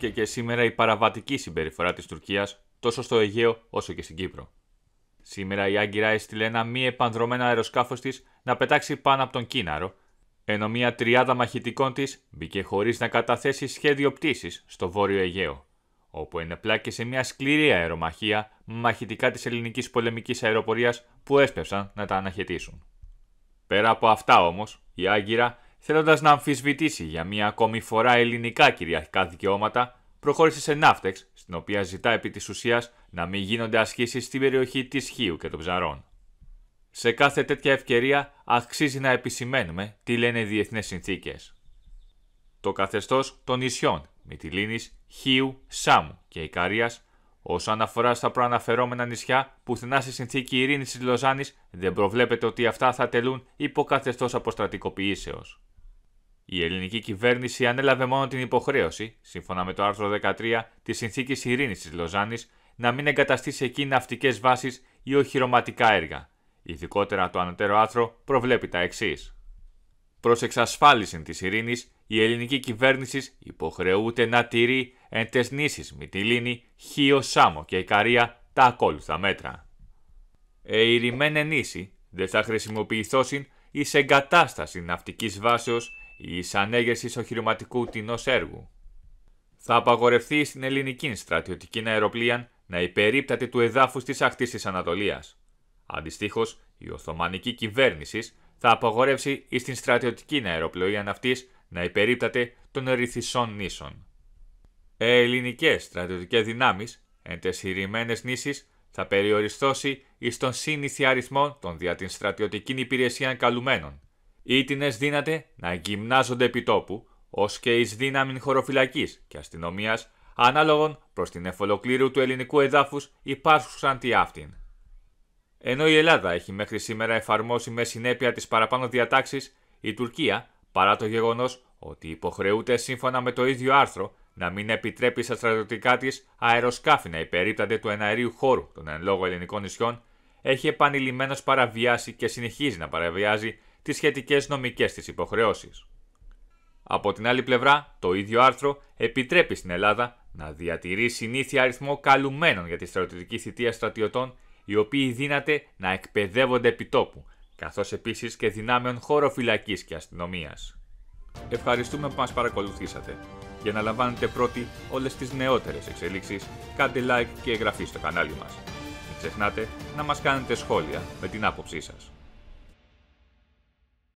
και και σήμερα η παραβατική συμπεριφορά της Τουρκίας τόσο στο Αιγαίο όσο και στην Κύπρο. Σήμερα η Άγκυρα έστειλε ένα μη επανδρομένο αεροσκάφος της να πετάξει πάνω από τον Κίναρο, ενώ μια τριάδα μαχητικών της μπήκε χωρίς να καταθέσει σχέδιο πτήσης στο βόρειο Αιγαίο, όπου ενεπλάκε σε μια σκληρή αερομαχία μαχητικά της ελληνικής πολεμικής αεροπορίας που έσπευσαν να τα αναχαιτήσουν. Πέρα από αυτά όμως, η Άγκυρα Θέλοντας να αμφισβητήσει για μία ακόμη φορά ελληνικά κυριαρχικά δικαιώματα, προχώρησε σε ναύτεξ, στην οποία ζητά επί της ουσίας να μην γίνονται ασκήσεις στην περιοχή της Χίου και των Ψαρών. Σε κάθε τέτοια ευκαιρία αξίζει να επισημαίνουμε τι λένε οι διεθνές συνθήκες. Το καθεστώς των νησιών Μυτιλίνης, Χίου, Σάμου και Ικαρίας Όσον αφορά στα προαναφερόμενα νησιά, πουθενά στη συνθήκη ειρήνης της Λοζάνης δεν προβλέπεται ότι αυτά θα τελούν υπό αποστρατικοποιήσεως. Η ελληνική κυβέρνηση ανέλαβε μόνο την υποχρέωση, σύμφωνα με το άρθρο 13 της Συνθήκης Ειρήνης της Λοζάνης, να μην εγκαταστήσει εκεί ναυτικές βάσεις ή οχυρωματικά έργα. Ειδικότερα το ανωτέρω άρθρο προβλέπει τα εξής. Προς εξασφάλιση της ειρήνης, η ελληνική κυβέρνηση υποχρεούται να τηρεί εν τες νήσις Μυτιλίνη, Χίο Σάμο και Ικαρία τα ακόλουθα μέτρα. Ειρημένη νήσι δεν θα χρησιμοποιηθώσει εις εγκατάσταση ναυτικής βάσεως ή σαν έγερση οχυρωματικού τεινός έργου. Θα απαγορευτεί στην ελληνική στρατιωτική αεροπλία να υπερίπταται του εδάφους της ακτής της Ανατολίας. Αντιστοίχως, η εισανέγερση ο οχυρωματικου κυβέρνησης θα απαγορεύσει στην την στρατιωτική αεροπλοεία αυτής να υπερίπταται των ρηθισών νήσων. Ε, Ελληνικές στρατιωτικές δυνάμεις, εντεσυρημένε νήσεις, θα περιοριστώσει εις τον σύνηθι αριθμό των δια την στρατιωτική υπηρεσία καλουμένων ή την δύναται να γυμνάζονται επί τόπου, ως και εις δύναμη χωροφυλακής και αστυνομίας, ανάλογον προς την εφολοκλήρου του ελληνικού εδάφους υπάρχουσαν τη αυτήν. Ενώ η Ελλάδα έχει μέχρι σήμερα εφαρμόσει με συνέπεια τις παραπάνω διατάξεις, η Τουρκία, παρά το γεγονός ότι υποχρεούται σύμφωνα με το ίδιο άρθρο να μην επιτρέπει στα στρατιωτικά της αεροσκάφη να υπερίπτανται του εναερίου χώρου των εν λόγω ελληνικών νησιών, έχει επανειλημμένως παραβιάσει και συνεχίζει να παραβιάζει τις σχετικές νομικές της υποχρεώσεις. Από την άλλη πλευρά, το ίδιο άρθρο επιτρέπει στην Ελλάδα να διατηρεί συνήθεια αριθμό καλουμένων για τη στρατιωτική θητεία στρατιωτών, οι οποίοι δύναται να εκπαιδεύονται επιτόπου, καθώς επίσης και δυνάμεων χωροφυλακής και αστυνομίας. Ευχαριστούμε που μας παρακολουθήσατε. Για να λαμβάνετε πρώτοι όλες τις νεότερες εξελίξεις, κάντε like και εγγραφή στο κανάλι μας. Μην ξεχνάτε να μας κάνετε σχόλια με την άποψή σας.